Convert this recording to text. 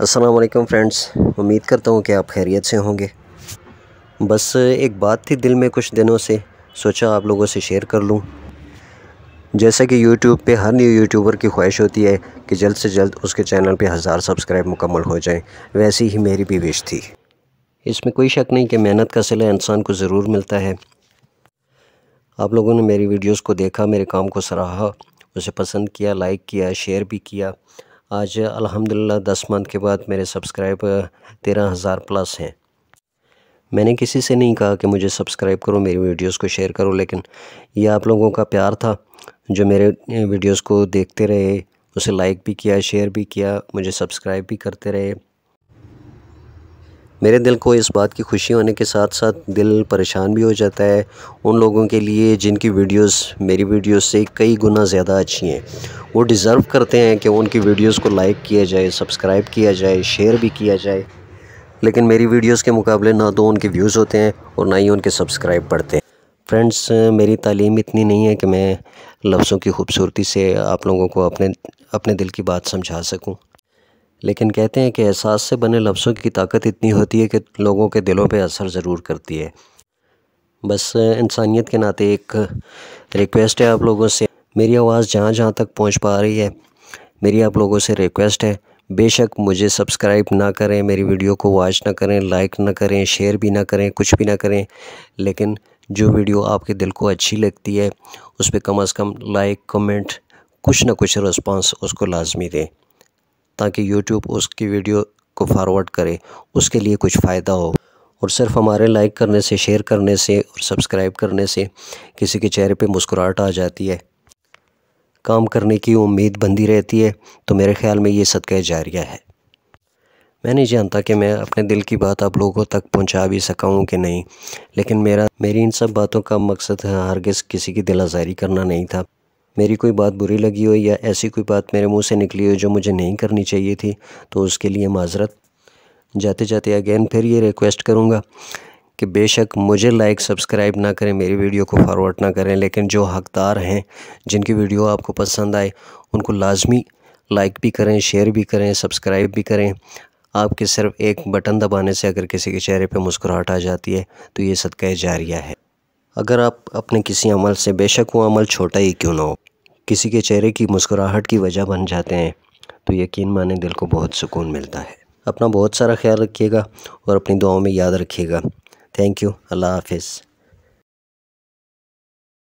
Aslam friends उम्मीद करता हूँ कि आप खैरियत से होंगे बस एक बात थी दिल में कुछ दिनों से सोचा आप लोगों से शेयर कर लूँ जैसा कि YouTube पे हर न्यू यूट्यूबर की ख्वाहिश होती है कि जल्द से जल्द उसके चैनल पे हज़ार सब्सक्राइब मुकम्मल हो जाएं वैसी ही मेरी भी विश थी इसमें कोई शक नहीं कि मेहनत का सिला इंसान को ज़रूर मिलता है आप लोगों ने मेरी वीडियोज़ को देखा मेरे काम को सराहा उसे पसंद किया लाइक किया शेयर भी किया आज अल्हम्दुलिल्लाह दस मंथ के बाद मेरे सब्सक्राइब तेरह हज़ार प्लस हैं मैंने किसी से नहीं कहा कि मुझे सब्सक्राइब करो मेरी वीडियोस को शेयर करो लेकिन ये आप लोगों का प्यार था जो मेरे वीडियोस को देखते रहे उसे लाइक भी किया शेयर भी किया मुझे सब्सक्राइब भी करते रहे मेरे दिल को इस बात की खुशी होने के साथ साथ दिल परेशान भी हो जाता है उन लोगों के लिए जिनकी वीडियोस मेरी वीडियोस से कई गुना ज़्यादा अच्छी हैं वो डिज़र्व करते हैं कि उनकी वीडियोस को लाइक किया जाए सब्सक्राइब किया जाए शेयर भी किया जाए लेकिन मेरी वीडियोस के मुकाबले ना तो उनके व्यूज़ होते हैं और ना ही उनके सब्सक्राइब बढ़ते हैं फ्रेंड्स मेरी तालीम इतनी नहीं है कि मैं लफ्ज़ों की खूबसूरती से आप लोगों को अपने अपने दिल की बात समझा सकूँ लेकिन कहते हैं कि एहसास से बने लफ्ज़ों की ताकत इतनी होती है कि लोगों के दिलों पे असर ज़रूर करती है बस इंसानियत के नाते एक रिक्वेस्ट है आप लोगों से मेरी आवाज़ जहाँ जहाँ तक पहुँच पा रही है मेरी आप लोगों से रिक्वेस्ट है बेशक मुझे सब्सक्राइब ना करें मेरी वीडियो को वॉच ना करें लाइक ना करें शेयर भी ना करें कुछ भी ना करें लेकिन जो वीडियो आपके दिल को अच्छी लगती है उस पर कम अज़ कम लाइक कमेंट कुछ ना कुछ रिस्पांस उसको लाजमी दें ताकि यूट्यूब उसकी वीडियो को फॉरवर्ड करे उसके लिए कुछ फ़ायदा हो और सिर्फ हमारे लाइक करने से शेयर करने से और सब्सक्राइब करने से किसी के चेहरे पे मुस्कुराहट आ जाती है काम करने की उम्मीद बंधी रहती है तो मेरे ख्याल में ये सदका जारिया है मैं नहीं जानता कि मैं अपने दिल की बात आप लोगों तक पहुंचा भी सका हूँ कि नहीं लेकिन मेरा मेरी इन सब बातों का मकसद हरगिज़ किसी की दिल आज़ारी करना नहीं था मेरी कोई बात बुरी लगी हो या ऐसी कोई बात मेरे मुंह से निकली हो जो मुझे नहीं करनी चाहिए थी तो उसके लिए माजरत जाते जाते अगेन फिर ये रिक्वेस्ट करूँगा कि बेशक मुझे लाइक सब्सक्राइब ना करें मेरी वीडियो को फॉरवर्ड ना करें लेकिन जो हकदार हैं जिनकी वीडियो आपको पसंद आए उनको लाजमी लाइक भी करें शेयर भी करें सब्सक्राइब भी करें आपके सिर्फ एक बटन दबाने से अगर किसी के चेहरे पर मुस्कुराहट आ जाती है तो ये सदका जारिया है अगर आप अपने किसी अमल से बेशक वो अमल छोटा ही क्यों ना हो किसी के चेहरे की मुस्कुराहट की वजह बन जाते हैं तो यकीन माने दिल को बहुत सुकून मिलता है अपना बहुत सारा ख्याल रखिएगा और अपनी दुआओं में याद रखिएगा थैंक यू अल्लाह हाफिज़